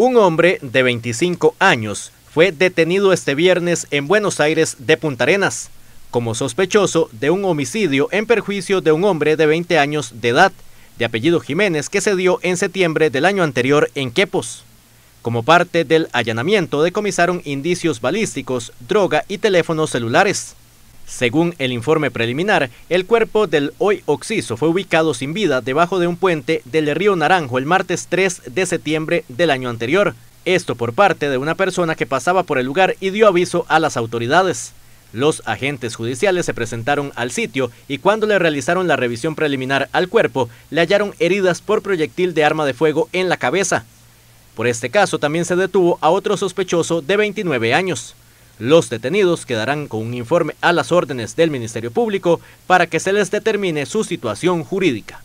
Un hombre de 25 años fue detenido este viernes en Buenos Aires de Punta Arenas como sospechoso de un homicidio en perjuicio de un hombre de 20 años de edad, de apellido Jiménez, que se dio en septiembre del año anterior en Quepos. Como parte del allanamiento decomisaron indicios balísticos, droga y teléfonos celulares. Según el informe preliminar, el cuerpo del hoy Oxiso fue ubicado sin vida debajo de un puente del río Naranjo el martes 3 de septiembre del año anterior. Esto por parte de una persona que pasaba por el lugar y dio aviso a las autoridades. Los agentes judiciales se presentaron al sitio y cuando le realizaron la revisión preliminar al cuerpo, le hallaron heridas por proyectil de arma de fuego en la cabeza. Por este caso también se detuvo a otro sospechoso de 29 años. Los detenidos quedarán con un informe a las órdenes del Ministerio Público para que se les determine su situación jurídica.